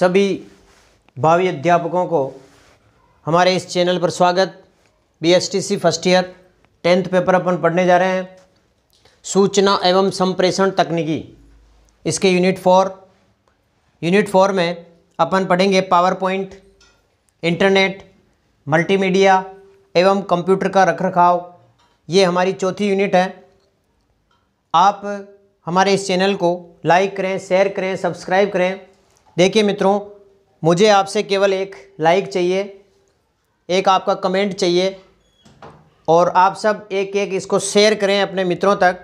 सभी भावी अध्यापकों को हमारे इस चैनल पर स्वागत BSTC first year tenth paper अपन पढ़ने जा रहे हैं सूचना एवं संप्रेषण तकनीकी इसके यूनिट फोर यूनिट फोर में अपन पढ़ेंगे पावर पॉइंट इंटरनेट मल्टीमीडिया एवं कंप्यूटर का रखरखाव ये हमारी चौथी यूनिट है आप हमारे इस चैनल को लाइक करें शेयर करें सब्सक्राइब करें देखिए मित्रों मुझे आपसे केवल एक लाइक चाहिए एक आपका कमेंट चाहिए और आप सब एक एक इसको शेयर करें अपने मित्रों तक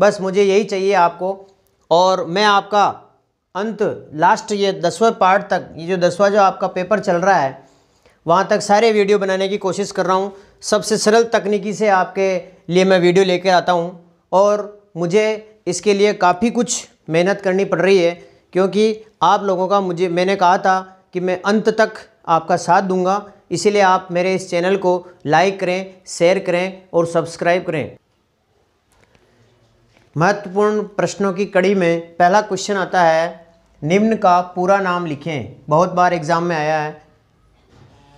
बस मुझे यही चाहिए आपको और मैं आपका अंत लास्ट ये दसवें पार्ट तक ये जो दसवा जो आपका पेपर चल रहा है वहाँ तक सारे वीडियो बनाने की कोशिश कर रहा हूँ सबसे सरल तकनीकी से आपके लिए मैं वीडियो लेकर आता हूँ और मुझे इसके लिए काफ़ी कुछ मेहनत करनी पड़ रही है क्योंकि आप लोगों का मुझे मैंने कहा था कि मैं अंत तक आपका साथ दूंगा इसीलिए आप मेरे इस चैनल को लाइक करें शेयर करें और सब्सक्राइब करें महत्वपूर्ण प्रश्नों की कड़ी में पहला क्वेश्चन आता है निम्न का पूरा नाम लिखें बहुत बार एग्ज़ाम में आया है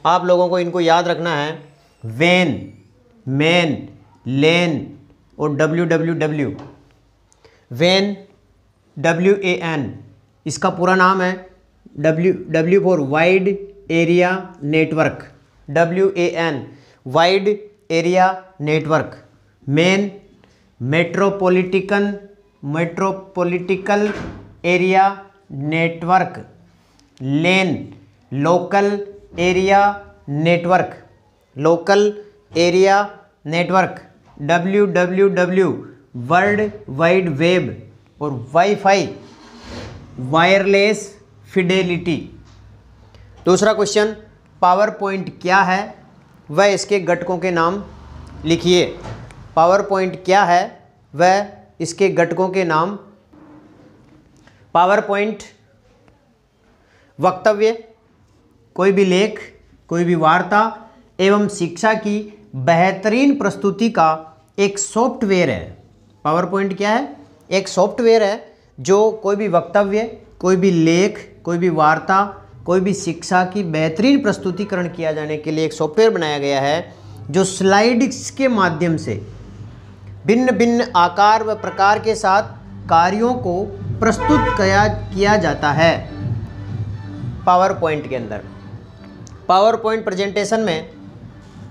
आप लोगों को इनको याद रखना है वेन मैन लेन और डब्ल्यू डब्ल्यू डब्ल्यू वेन डब्ल्यू ए एन इसका पूरा नाम है W W for wide area network W A N wide area network MAN metropolitan metropolitan area network LAN local area network local area network W W W world wide web और WiFi wireless fidelity दूसरा question power point क्या है वह इसके घटकों के नाम लिखिए पावर पॉइंट क्या है वह इसके घटकों के नाम पावर पॉइंट वक्तव्य कोई भी लेख कोई भी वार्ता एवं शिक्षा की बेहतरीन प्रस्तुति का एक सॉफ्टवेयर है पावर पॉइंट क्या है एक सॉफ्टवेयर है जो कोई भी वक्तव्य कोई भी लेख कोई भी वार्ता कोई भी शिक्षा की बेहतरीन प्रस्तुतिकरण किया जाने के लिए एक सॉफ्टवेयर बनाया गया है जो स्लाइड्स के माध्यम से भिन्न भिन्न आकार व प्रकार के साथ कार्यों को प्रस्तुत किया किया जाता है पावर पॉइंट के अंदर पावर पॉइंट प्रजेंटेशन में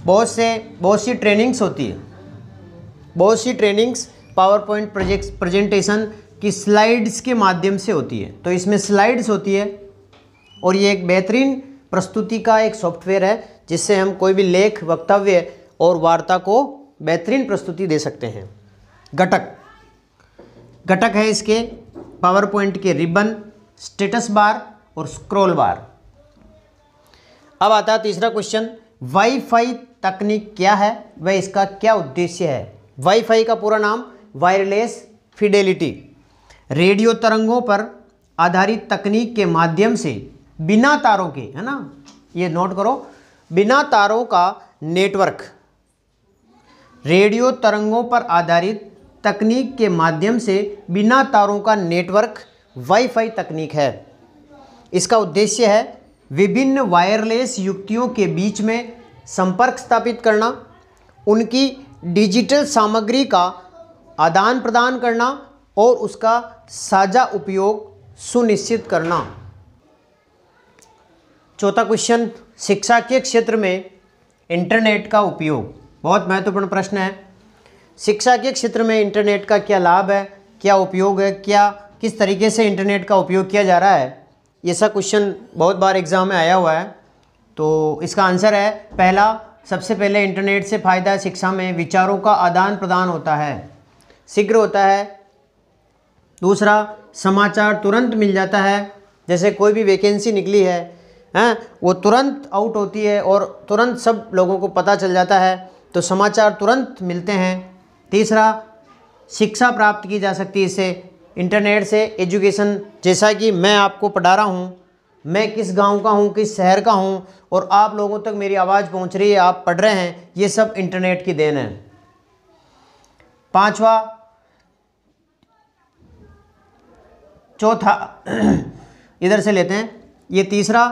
बहुत से बहुत सी ट्रेनिंग्स होती है बहुत सी ट्रेनिंग्स पावर पॉइंट प्रोजेक्ट कि स्लाइड्स के माध्यम से होती है तो इसमें स्लाइड्स होती है और ये एक बेहतरीन प्रस्तुति का एक सॉफ्टवेयर है जिससे हम कोई भी लेख वक्तव्य और वार्ता को बेहतरीन प्रस्तुति दे सकते हैं घटक घटक है इसके पावर पॉइंट के रिबन स्टेटस बार और स्क्रॉल बार अब आता है तीसरा क्वेश्चन वाईफाई तकनीक क्या है वह इसका क्या उद्देश्य है वाईफाई का पूरा नाम वायरलेस फिडेलिटी रेडियो तरंगों पर आधारित तकनीक के माध्यम से बिना तारों के है ना ये नोट करो बिना तारों का नेटवर्क रेडियो तरंगों पर आधारित तकनीक के माध्यम से बिना तारों का नेटवर्क वाईफाई तकनीक है इसका उद्देश्य है विभिन्न वायरलेस युक्तियों के बीच में संपर्क स्थापित करना उनकी डिजिटल सामग्री का आदान प्रदान करना और उसका साझा उपयोग सुनिश्चित करना चौथा क्वेश्चन शिक्षा के क्षेत्र में इंटरनेट का उपयोग बहुत महत्वपूर्ण प्रश्न है शिक्षा के क्षेत्र में इंटरनेट का क्या लाभ है क्या उपयोग है क्या किस तरीके से इंटरनेट का उपयोग किया जा रहा है ये सब क्वेश्चन बहुत बार एग्ज़ाम में आया हुआ है तो इसका आंसर है पहला सबसे पहले इंटरनेट से फ़ायदा शिक्षा में विचारों का आदान प्रदान होता है शीघ्र होता है दूसरा समाचार तुरंत मिल जाता है जैसे कोई भी वैकेंसी निकली है हैं हाँ, वो तुरंत आउट होती है और तुरंत सब लोगों को पता चल जाता है तो समाचार तुरंत मिलते हैं तीसरा शिक्षा प्राप्त की जा सकती है इसे इंटरनेट से एजुकेशन जैसा कि मैं आपको पढ़ा रहा हूँ मैं किस गांव का हूँ किस शहर का हूँ और आप लोगों तक मेरी आवाज़ पहुँच रही है आप पढ़ रहे हैं ये सब इंटरनेट की देन है पाँचवा चौथा इधर से लेते हैं ये तीसरा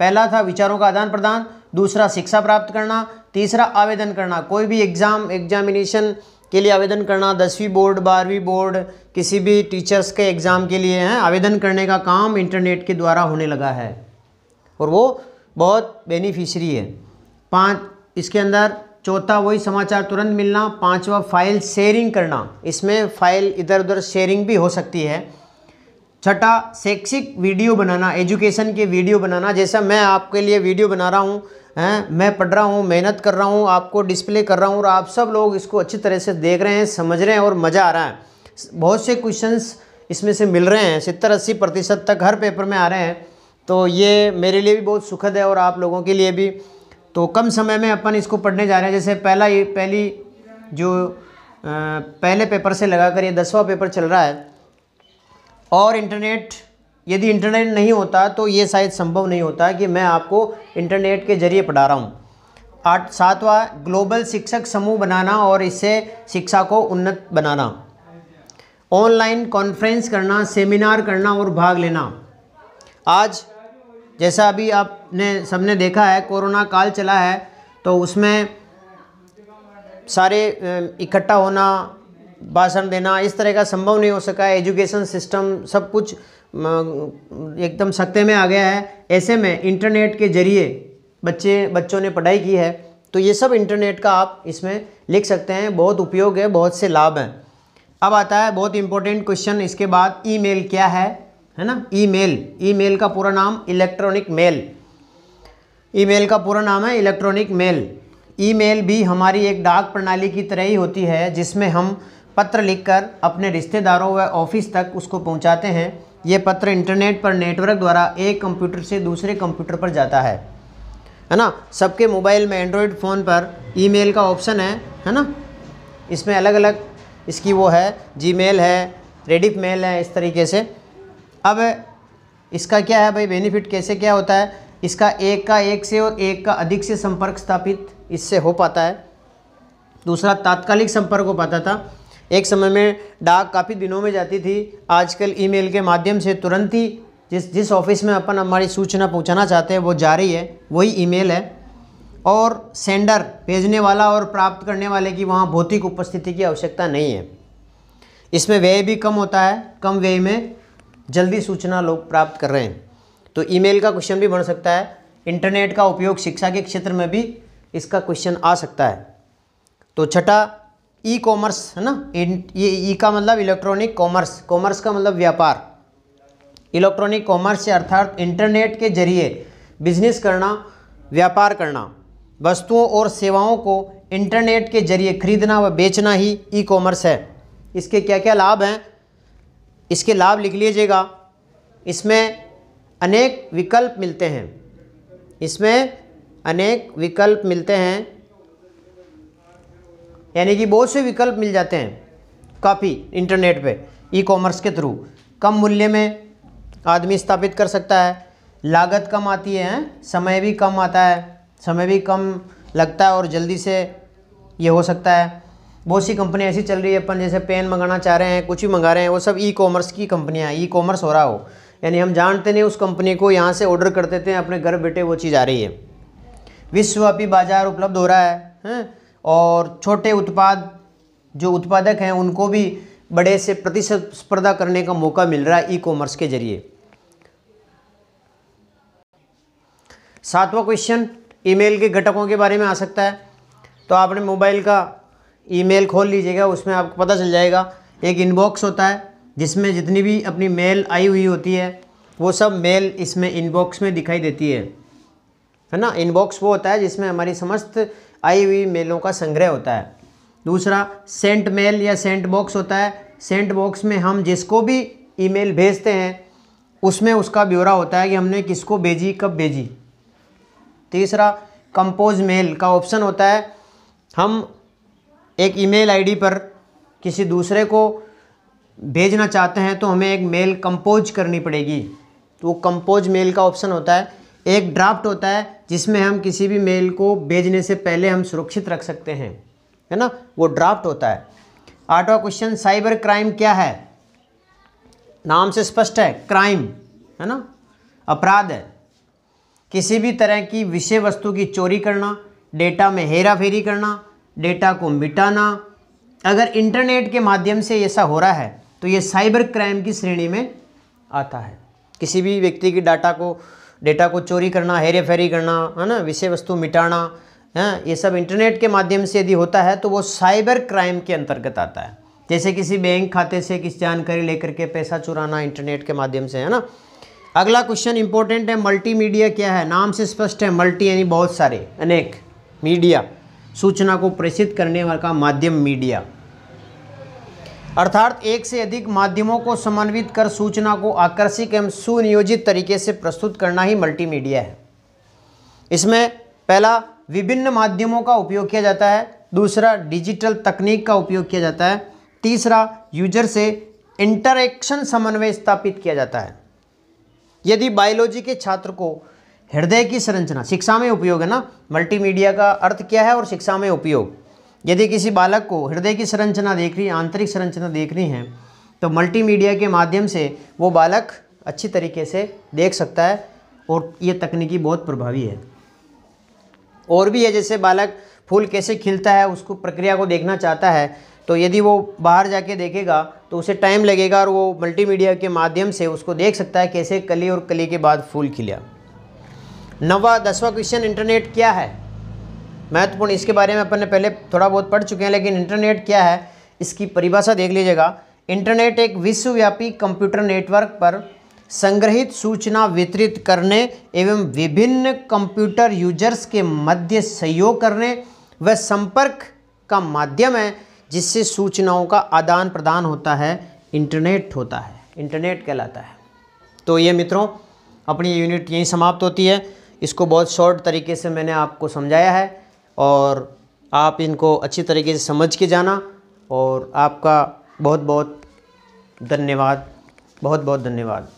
पहला था विचारों का आदान प्रदान दूसरा शिक्षा प्राप्त करना तीसरा आवेदन करना कोई भी एग्ज़ाम एग्जामिनेशन के लिए आवेदन करना दसवीं बोर्ड बारहवीं बोर्ड किसी भी टीचर्स के एग्ज़ाम के लिए हैं आवेदन करने का काम इंटरनेट के द्वारा होने लगा है और वो बहुत बेनिफिशरी है पाँच इसके अंदर चौथा वही समाचार तुरंत मिलना पांचवा फाइल शेयरिंग करना इसमें फाइल इधर उधर शेयरिंग भी हो सकती है छठा शैक्षिक वीडियो बनाना एजुकेशन के वीडियो बनाना जैसा मैं आपके लिए वीडियो बना रहा हूँ हैं मैं पढ़ रहा हूँ मेहनत कर रहा हूँ आपको डिस्प्ले कर रहा हूँ और आप सब लोग इसको अच्छी तरह से देख रहे हैं समझ रहे हैं और मज़ा आ रहा है बहुत से क्वेश्चंस इसमें से मिल रहे हैं सत्तर अस्सी प्रतिशत तक हर पेपर में आ रहे हैं तो ये मेरे लिए भी बहुत सुखद है और आप लोगों के लिए भी तो कम समय में अपन इसको पढ़ने जा रहे हैं जैसे पहला ये पहली जो पहले पेपर से लगा कर ये दसवा पेपर चल रहा है और इंटरनेट यदि इंटरनेट नहीं होता तो ये शायद संभव नहीं होता कि मैं आपको इंटरनेट के जरिए पढ़ा रहा हूँ आठ सातवा ग्लोबल शिक्षक समूह बनाना और इससे शिक्षा को उन्नत बनाना ऑनलाइन कॉन्फ्रेंस करना सेमिनार करना और भाग लेना आज जैसा अभी आपने सबने देखा है कोरोना काल चला है तो उसमें सारे इकट्ठा होना भाषण देना इस तरह का संभव नहीं हो सका है एजुकेशन सिस्टम सब कुछ एकदम सख्ते में आ गया है ऐसे में इंटरनेट के जरिए बच्चे बच्चों ने पढ़ाई की है तो ये सब इंटरनेट का आप इसमें लिख सकते हैं बहुत उपयोग है बहुत से लाभ हैं अब आता है बहुत इंपॉर्टेंट क्वेश्चन इसके बाद ईमेल क्या है है ना ईमेल ईमेल का पूरा नाम इलेक्ट्रॉनिक मेल ईमेल का पूरा नाम है इलेक्ट्रॉनिक मेल ईमेल भी हमारी एक डाक प्रणाली की तरह ही होती है जिसमें हम पत्र लिखकर अपने रिश्तेदारों व ऑफिस तक उसको पहुंचाते हैं ये पत्र इंटरनेट पर नेटवर्क द्वारा एक कंप्यूटर से दूसरे कंप्यूटर पर जाता है है ना सबके मोबाइल में एंड्रॉयड फ़ोन पर ईमेल का ऑप्शन है है ना इसमें अलग अलग इसकी वो है जी है रेडिफ मेल है इस तरीके से अब इसका क्या है भाई बेनिफिट कैसे क्या होता है इसका एक का एक से और एक का अधिक से संपर्क स्थापित इससे हो पाता है दूसरा तात्कालिक संपर्क हो पाता था एक समय में डाक काफ़ी दिनों में जाती थी आजकल ईमेल के माध्यम से तुरंत ही जिस जिस ऑफिस में अपन हमारी सूचना पहुंचाना चाहते हैं वो जा रही है वही ईमेल है और सेंडर भेजने वाला और प्राप्त करने वाले की वहाँ भौतिक उपस्थिति की आवश्यकता नहीं है इसमें व्यय भी कम होता है कम व्यय में जल्दी सूचना लोग प्राप्त कर रहे हैं तो ईमेल का क्वेश्चन भी बन सकता है इंटरनेट का उपयोग शिक्षा के क्षेत्र में भी इसका क्वेश्चन आ सकता है तो छठा ई कॉमर्स है ना ये ई का मतलब इलेक्ट्रॉनिक कॉमर्स कॉमर्स का मतलब व्यापार इलेक्ट्रॉनिक कॉमर्स अर्थात इंटरनेट के जरिए बिजनेस करना व्यापार करना वस्तुओं और सेवाओं को इंटरनेट के जरिए खरीदना व बेचना ही ई कॉमर्स है इसके क्या क्या लाभ हैं इसके लाभ लिख लीजिएगा इसमें अनेक विकल्प मिलते हैं इसमें अनेक विकल्प मिलते हैं यानी कि बहुत से विकल्प मिल जाते हैं काफ़ी इंटरनेट पे ई कॉमर्स के थ्रू कम मूल्य में आदमी स्थापित कर सकता है लागत कम आती है समय भी कम आता है समय भी कम लगता है और जल्दी से ये हो सकता है बहुत सी कंपनियाँ ऐसी चल रही है अपन जैसे पेन मंगाना चाह रहे हैं कुछ भी मंगा रहे हैं वो सब ई कॉमर्स की कंपनियाँ ई कॉमर्स हो रहा हो यानी हम जानते नहीं उस कंपनी को यहाँ से ऑर्डर कर देते हैं अपने घर बैठे वो चीज़ आ रही है विश्वव्यापी बाज़ार उपलब्ध हो रहा है हैं और छोटे उत्पाद जो उत्पादक हैं उनको भी बड़े से प्रतिस्पर्धा करने का मौका मिल रहा है ई कॉमर्स के जरिए सातवां क्वेश्चन ईमेल के घटकों के बारे में आ सकता है तो आपने मोबाइल का ईमेल खोल लीजिएगा उसमें आपको पता चल जाएगा एक इनबॉक्स होता है जिसमें जितनी भी अपनी मेल आई हुई होती है वो सब मेल इसमें इनबॉक्स में दिखाई देती है है ना इनबॉक्स वो होता है जिसमें हमारी समस्त आई हुई मेलों का संग्रह होता है दूसरा सेंट मेल या सेंट बॉक्स होता है सेंट बॉक्स में हम जिसको भी ईमेल भेजते हैं उसमें उसका ब्यौरा होता है कि हमने किसको भेजी कब भेजी तीसरा कंपोज मेल का ऑप्शन होता है हम एक ईमेल आईडी पर किसी दूसरे को भेजना चाहते हैं तो हमें एक मेल कंपोज करनी पड़ेगी तो वो कंपोज मेल का ऑप्शन होता है एक ड्राफ्ट होता है जिसमें हम किसी भी मेल को भेजने से पहले हम सुरक्षित रख सकते हैं है ना वो ड्राफ्ट होता है आठवा क्वेश्चन साइबर क्राइम क्या है नाम से स्पष्ट है क्राइम है ना अपराध है किसी भी तरह की विषय वस्तु की चोरी करना डेटा में हेरा फेरी करना डेटा को मिटाना अगर इंटरनेट के माध्यम से ऐसा हो रहा है तो ये साइबर क्राइम की श्रेणी में आता है किसी भी व्यक्ति की डाटा को डेटा को चोरी करना हेरे फेरी करना है ना विषय वस्तु मिटाना है ये सब इंटरनेट के माध्यम से यदि होता है तो वो साइबर क्राइम के अंतर्गत आता है जैसे किसी बैंक खाते से किसी जानकारी लेकर के पैसा चुराना इंटरनेट के माध्यम से है ना अगला क्वेश्चन इंपॉर्टेंट है मल्टी क्या है नाम से स्पष्ट है मल्टी यानी बहुत सारे अनेक मीडिया सूचना को प्रेषित करने वाला माध्यम मीडिया अर्थात एक से अधिक माध्यमों को समन्वित कर सूचना को आकर्षक एवं सुनियोजित तरीके से प्रस्तुत करना ही मल्टीमीडिया है इसमें पहला विभिन्न माध्यमों का उपयोग किया जाता है दूसरा डिजिटल तकनीक का उपयोग किया जाता है तीसरा यूजर से इंटरेक्शन समन्वय स्थापित किया जाता है यदि बायोलॉजी के छात्र को हृदय की संरचना शिक्षा में उपयोग है ना मल्टीमीडिया का अर्थ क्या है और शिक्षा में उपयोग यदि किसी बालक को हृदय की संरचना देख रही है आंतरिक संरचना देख रही है तो मल्टीमीडिया के माध्यम से वो बालक अच्छी तरीके से देख सकता है और ये तकनीकी बहुत प्रभावी है और भी है जैसे बालक फूल कैसे खिलता है उसको प्रक्रिया को देखना चाहता है तो यदि वो बाहर जाके देखेगा तो उसे टाइम लगेगा और वो मल्टीमीडिया के माध्यम से उसको देख सकता है कैसे कली और कली के बाद फूल खिला नवा दसवा क्वेश्चन इंटरनेट क्या है महत्वपूर्ण इसके बारे में अपन ने पहले थोड़ा बहुत पढ़ चुके हैं लेकिन इंटरनेट क्या है इसकी परिभाषा देख लीजिएगा इंटरनेट एक विश्वव्यापी कंप्यूटर नेटवर्क पर संग्रहित सूचना वितरित करने एवं विभिन्न कंप्यूटर यूजर्स के मध्य सहयोग करने व संपर्क का माध्यम है जिससे सूचनाओं का आदान प्रदान होता है इंटरनेट होता है इंटरनेट कहलाता है तो ये मित्रों अपनी यूनिट यहीं समाप्त होती है इसको बहुत शॉर्ट तरीके से मैंने आपको समझाया है और आप इनको अच्छी तरीके से समझ के जाना और आपका बहुत बहुत धन्यवाद बहुत बहुत धन्यवाद